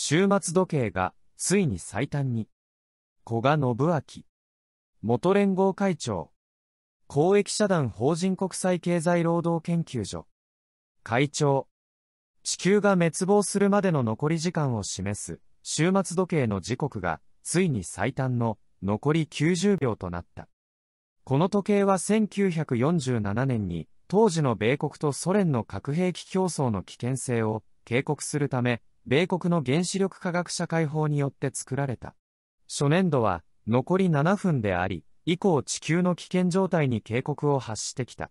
終末時計がついに最短に。古賀信明。元連合会長。公益社団法人国際経済労働研究所。会長。地球が滅亡するまでの残り時間を示す終末時計の時刻がついに最短の残り90秒となった。この時計は1947年に当時の米国とソ連の核兵器競争の危険性を警告するため米国の原子力科学社会法によって作られた。初年度は残り7分であり、以降地球の危険状態に警告を発してきた。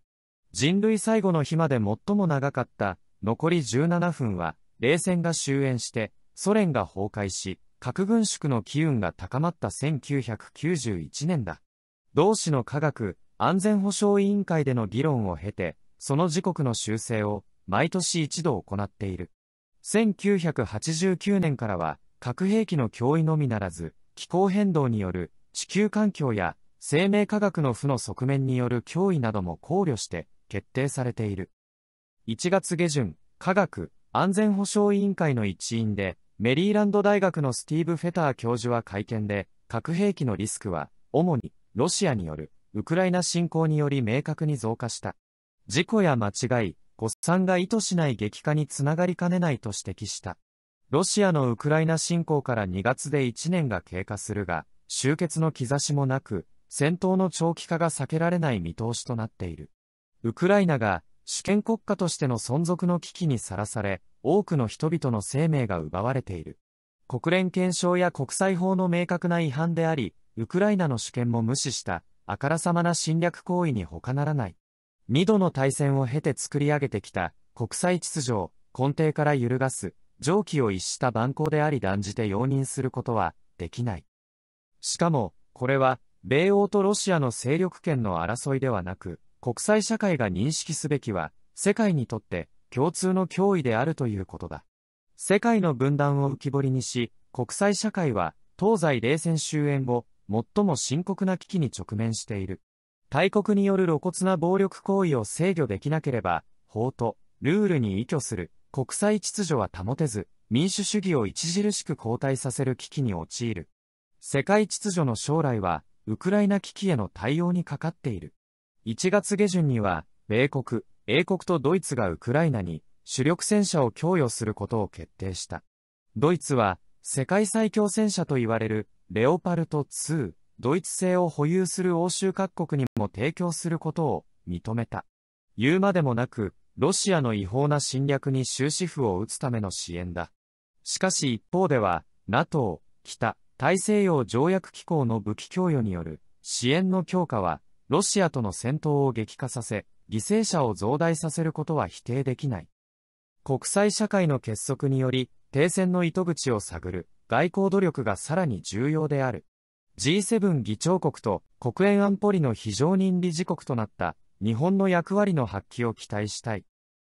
人類最後の日まで最も長かった残り17分は、冷戦が終焉して、ソ連が崩壊し、核軍縮の機運が高まった1991年だ。同志の科学安全保障委員会での議論を経て、その時刻の修正を毎年一度行っている。1989年からは核兵器の脅威のみならず気候変動による地球環境や生命科学の負の側面による脅威なども考慮して決定されている1月下旬科学安全保障委員会の一員でメリーランド大学のスティーブ・フェター教授は会見で核兵器のリスクは主にロシアによるウクライナ侵攻により明確に増加した事故や間違い誤算が意図しない激化につながりかねないと指摘した。ロシアのウクライナ侵攻から2月で1年が経過するが、終結の兆しもなく、戦闘の長期化が避けられない見通しとなっている。ウクライナが主権国家としての存続の危機にさらされ、多くの人々の生命が奪われている。国連憲章や国際法の明確な違反であり、ウクライナの主権も無視した、あからさまな侵略行為に他ならない。2度の大戦を経て作り上げてきた国際秩序を根底から揺るがす常軌を逸した蛮行であり断じて容認することはできない。しかも、これは米欧とロシアの勢力圏の争いではなく、国際社会が認識すべきは、世界にとって共通の脅威であるということだ。世界の分断を浮き彫りにし、国際社会は東西冷戦終焉後、最も深刻な危機に直面している。大国による露骨な暴力行為を制御できなければ、法とルールに依拠する国際秩序は保てず、民主主義を著しく後退させる危機に陥る。世界秩序の将来は、ウクライナ危機への対応にかかっている。1月下旬には、米国、英国とドイツがウクライナに主力戦車を供与することを決定した。ドイツは、世界最強戦車と言われる、レオパルト2ドイツ製を保有する欧州各国にも提供することを認めた。言うまでもなく、ロシアの違法な侵略に終止符を打つための支援だ。しかし一方では、NATO、北、大西洋条約機構の武器供与による支援の強化は、ロシアとの戦闘を激化させ、犠牲者を増大させることは否定できない。国際社会の結束により、停戦の糸口を探る外交努力がさらに重要である。G7 議長国と国連安保理の非常任理事国となった日本の役割の発揮を期待したい。